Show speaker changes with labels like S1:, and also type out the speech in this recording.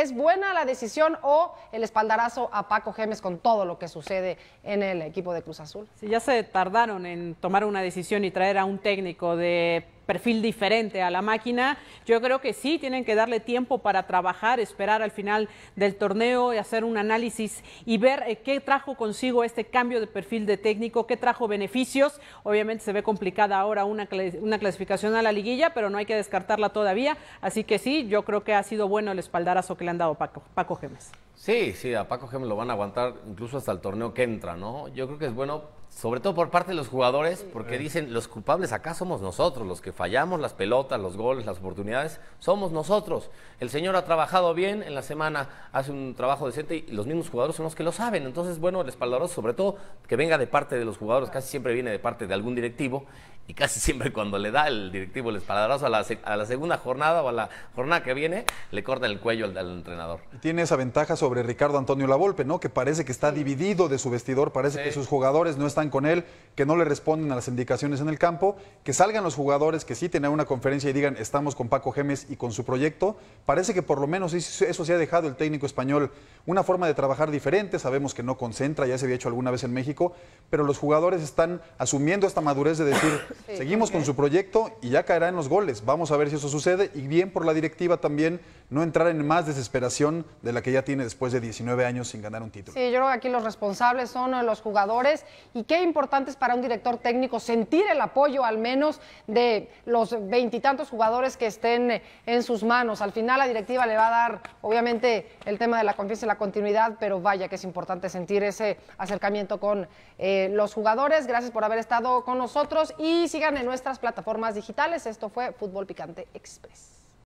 S1: ¿Es buena la decisión o el espaldarazo a Paco Gemes con todo lo que sucede en
S2: el equipo de Cruz Azul? Si ya se tardaron en tomar una decisión y traer a un técnico de perfil diferente a la máquina. Yo creo que sí, tienen que darle tiempo para trabajar, esperar al final del torneo y hacer un análisis y ver eh, qué trajo consigo este cambio de perfil de técnico, qué trajo beneficios. Obviamente se ve complicada ahora una, clasificación a la liguilla, pero no hay que descartarla todavía. Así que sí, yo creo que ha sido bueno el espaldarazo que le han dado Paco, Paco Gemes.
S3: Sí, sí, a Paco Gemes lo van a aguantar incluso hasta el torneo que entra, ¿no? Yo creo que es bueno sobre todo por parte de los jugadores, porque eh. dicen, los culpables acá somos nosotros, los que fallamos las pelotas, los goles, las oportunidades, somos nosotros. El señor ha trabajado bien en la semana, hace un trabajo decente y los mismos jugadores son los que lo saben. Entonces, bueno, el espaldarazo sobre todo que venga de parte de los jugadores, casi siempre viene de parte de algún directivo y casi siempre cuando le da el directivo el espaldarazo a la, a la segunda jornada o a la jornada que viene, le corta el cuello al, entrenador.
S4: Tiene esa ventaja sobre Ricardo Antonio Lavolpe, ¿no? Que parece que está dividido de su vestidor, parece que sus jugadores no están con él, que no le responden a las indicaciones en el campo, que salgan los jugadores que sí tengan una conferencia y digan estamos con Paco Gemes y con su proyecto. Parece que por lo menos eso se ha dejado el técnico español una forma de trabajar diferente. Sabemos que no concentra, ya se había hecho alguna vez en México, pero los jugadores están asumiendo esta madurez de decir seguimos con su proyecto y ya caerá en los goles. Vamos a ver si eso sucede y bien por la directiva también no entrar en más desesperación de la que ya tiene después de 19 años sin ganar un título.
S1: Sí, yo creo que aquí los responsables son los jugadores y qué importante es para un director técnico sentir el apoyo al menos de los veintitantos jugadores que estén en sus manos. Al final la directiva le va a dar, obviamente, el tema de la confianza y la continuidad, pero vaya que es importante sentir ese acercamiento con eh, los jugadores. Gracias por haber estado con nosotros y sigan en nuestras plataformas digitales. Esto fue Fútbol Picante Express.